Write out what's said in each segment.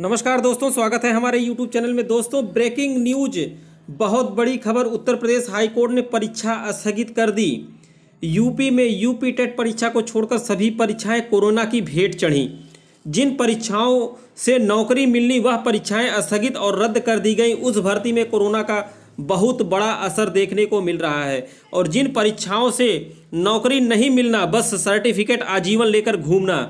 नमस्कार दोस्तों स्वागत है हमारे यूट्यूब चैनल में दोस्तों ब्रेकिंग न्यूज बहुत बड़ी खबर उत्तर प्रदेश हाईकोर्ट ने परीक्षा स्थगित कर दी यूपी में यूपी टेट परीक्षा को छोड़कर सभी परीक्षाएं कोरोना की भेंट चढ़ी जिन परीक्षाओं से नौकरी मिलनी वह परीक्षाएं स्थगित और रद्द कर दी गई उस भर्ती में कोरोना का बहुत बड़ा असर देखने को मिल रहा है और जिन परीक्षाओं से नौकरी नहीं मिलना बस सर्टिफिकेट आजीवन लेकर घूमना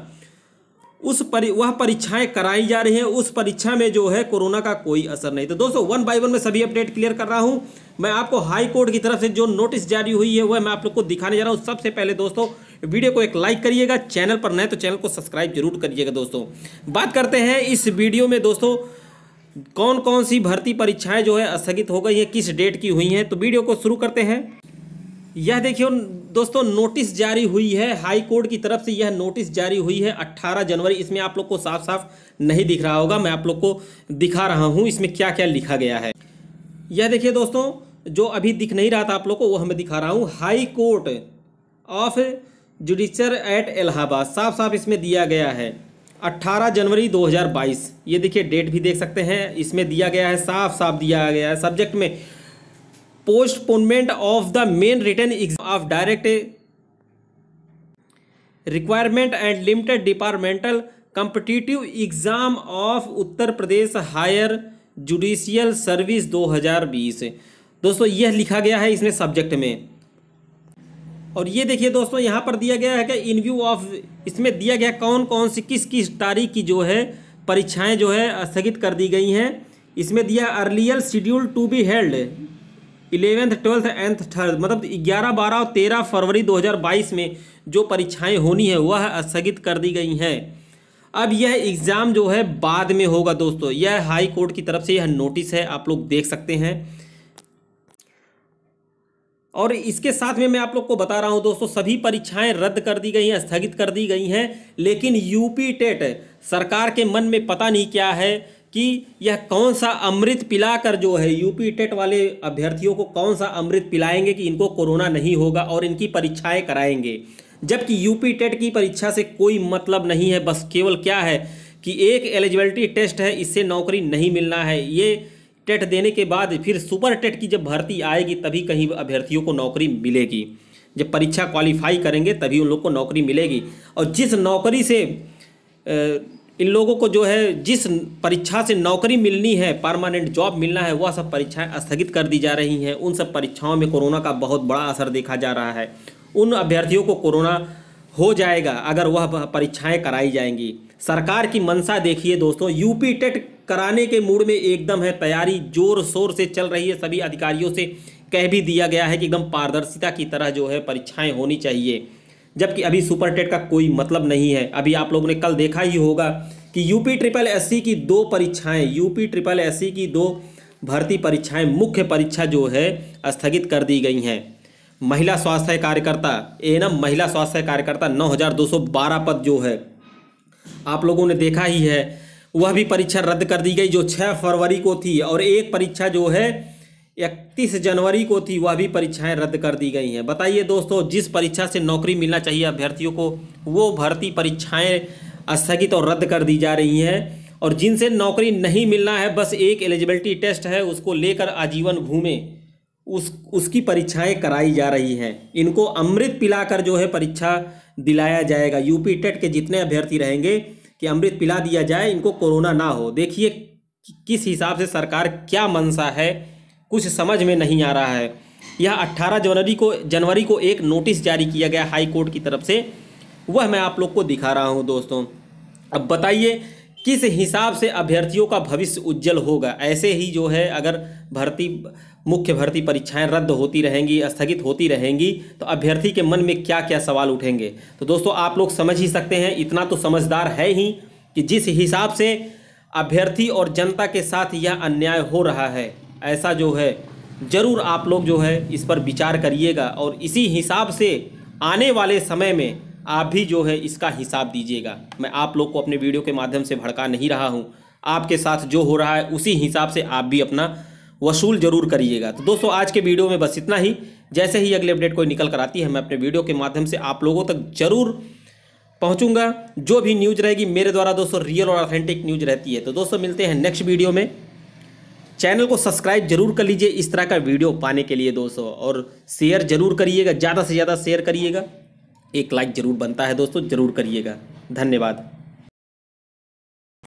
उस परि वह परीक्षाएं कराई जा रही हैं उस परीक्षा में जो है कोरोना का कोई असर नहीं तो दोस्तों वन बाय वन में सभी अपडेट क्लियर कर रहा हूं मैं आपको हाई कोर्ट की तरफ से जो नोटिस जारी हुई है वह मैं आप लोग को दिखाने जा रहा हूं सबसे पहले दोस्तों वीडियो को एक लाइक करिएगा चैनल पर नए तो चैनल को सब्सक्राइब जरूर करिएगा दोस्तों बात करते हैं इस वीडियो में दोस्तों कौन कौन सी भर्ती परीक्षाएं जो है स्थगित हो गई है किस डेट की हुई हैं तो वीडियो को शुरू करते हैं यह देखिए दोस्तों नोटिस जारी हुई है हाई कोर्ट की तरफ से यह नोटिस जारी हुई है 18 जनवरी इसमें आप लोग को साफ साफ नहीं दिख रहा होगा मैं आप लोग को दिखा रहा हूँ इसमें क्या क्या लिखा गया है यह देखिए दोस्तों जो अभी दिख नहीं रहा था आप लोग को वो हमें दिखा रहा हूँ high court of judicature at Allahabad साफ साफ इसमें दिया गया है अट्ठारह जनवरी दो ये देखिए डेट भी देख सकते हैं इसमें दिया गया है साफ साफ दिया गया है सब्जेक्ट में postponement of the main written exam of direct requirement and limited departmental competitive exam of Uttar Pradesh higher judicial service 2020 दोस्तों यह लिखा गया है इसमें सब्जेक्ट में और ये देखिए दोस्तों यहाँ पर दिया गया है कि इन व्यू ऑफ इसमें दिया गया कौन कौन सी किस किस तारीख की जो है परीक्षाएं जो है स्थगित कर दी गई हैं इसमें दिया earlier schedule to be held eleventh twelfth and third मतलब ग्यारह बारह और तेरह फरवरी 2022 में जो परीक्षाएं होनी है वह स्थगित कर दी गई हैं अब यह एग्ज़ाम जो है बाद में होगा दोस्तों यह हाई कोर्ट की तरफ से यह नोटिस है आप लोग देख सकते हैं और इसके साथ में मैं आप लोग को बता रहा हूं दोस्तों सभी परीक्षाएं रद्द कर दी गई हैं स्थगित कर दी गई हैं लेकिन यूपी टेट सरकार के मन में पता नहीं क्या है कि यह कौन सा अमृत पिलाकर जो है यूपी टेट वाले अभ्यर्थियों को कौन सा अमृत पिलाएंगे कि इनको कोरोना नहीं होगा और इनकी परीक्षाएं कराएंगे जबकि यूपी टेट की परीक्षा से कोई मतलब नहीं है बस केवल क्या है कि एक एलिजिबिलिटी टेस्ट है इससे नौकरी नहीं मिलना है ये टेट देने के बाद फिर सुपर टेट की जब भर्ती आएगी तभी कहीं अभ्यर्थियों को नौकरी मिलेगी जब परीक्षा क्वालिफाई करेंगे तभी उन लोग को नौकरी मिलेगी और जिस नौकरी से इन लोगों को जो है जिस परीक्षा से नौकरी मिलनी है परमानेंट जॉब मिलना है वह सब परीक्षाएं स्थगित कर दी जा रही हैं उन सब परीक्षाओं में कोरोना का बहुत बड़ा असर देखा जा रहा है उन अभ्यर्थियों को कोरोना हो जाएगा अगर वह परीक्षाएं कराई जाएंगी सरकार की मंशा देखिए दोस्तों यूपी टेट कराने के मूड में एकदम है तैयारी जोर शोर से चल रही है सभी अधिकारियों से कह भी दिया गया है कि एकदम पारदर्शिता की तरह जो है परीक्षाएँ होनी चाहिए जबकि अभी सुपर टेट का कोई मतलब नहीं है अभी आप लोगों ने कल देखा ही होगा कि यूपी ट्रिपल एस की दो परीक्षाएं यूपी ट्रिपल एस की दो भर्ती परीक्षाएं मुख्य परीक्षा जो है स्थगित कर दी गई हैं महिला स्वास्थ्य कार्यकर्ता ए महिला स्वास्थ्य कार्यकर्ता नौ पद जो है आप लोगों ने देखा ही है वह भी परीक्षा रद्द कर दी गई जो 6 फरवरी को थी और एक परीक्षा जो है इकतीस जनवरी को थी वह भी परीक्षाएं रद्द कर दी गई हैं बताइए दोस्तों जिस परीक्षा से नौकरी मिलना चाहिए अभ्यर्थियों को वो भर्ती परीक्षाएं स्थगित और रद्द कर दी जा रही हैं और जिनसे नौकरी नहीं मिलना है बस एक एलिजिबिलिटी टेस्ट है उसको लेकर आजीवन घूमें उस उसकी परीक्षाएं कराई जा रही हैं इनको अमृत पिलाकर जो है परीक्षा दिलाया जाएगा यूपी टेट के जितने अभ्यर्थी रहेंगे कि अमृत पिला दिया जाए इनको कोरोना ना हो देखिए किस हिसाब से सरकार क्या मनसा है कुछ समझ में नहीं आ रहा है यह 18 जनवरी को जनवरी को एक नोटिस जारी किया गया हाई कोर्ट की तरफ से वह मैं आप लोग को दिखा रहा हूँ दोस्तों अब बताइए किस हिसाब से अभ्यर्थियों का भविष्य उज्जवल होगा ऐसे ही जो है अगर भर्ती मुख्य भर्ती परीक्षाएं रद्द होती रहेंगी स्थगित होती रहेंगी तो अभ्यर्थी के मन में क्या क्या सवाल उठेंगे तो दोस्तों आप लोग समझ ही सकते हैं इतना तो समझदार है ही कि जिस हिसाब से अभ्यर्थी और जनता के साथ यह अन्याय हो रहा है ऐसा जो है ज़रूर आप लोग जो है इस पर विचार करिएगा और इसी हिसाब से आने वाले समय में आप भी जो है इसका हिसाब दीजिएगा मैं आप लोग को अपने वीडियो के माध्यम से भड़का नहीं रहा हूँ आपके साथ जो हो रहा है उसी हिसाब से आप भी अपना वसूल जरूर करिएगा तो दोस्तों आज के वीडियो में बस इतना ही जैसे ही अगले अपडेट कोई निकल कर आती है मैं अपने वीडियो के माध्यम से आप लोगों तक जरूर पहुंचूंगा जो भी न्यूज़ रहेगी मेरे द्वारा दोस्तों रियल और ऑथेंटिक न्यूज़ रहती है तो दोस्तों मिलते हैं नेक्स्ट वीडियो में चैनल को सब्सक्राइब जरूर कर लीजिए इस तरह का वीडियो पाने के लिए दोस्तों और शेयर जरूर करिएगा ज़्यादा से ज़्यादा शेयर करिएगा एक लाइक ज़रूर बनता है दोस्तों ज़रूर करिएगा धन्यवाद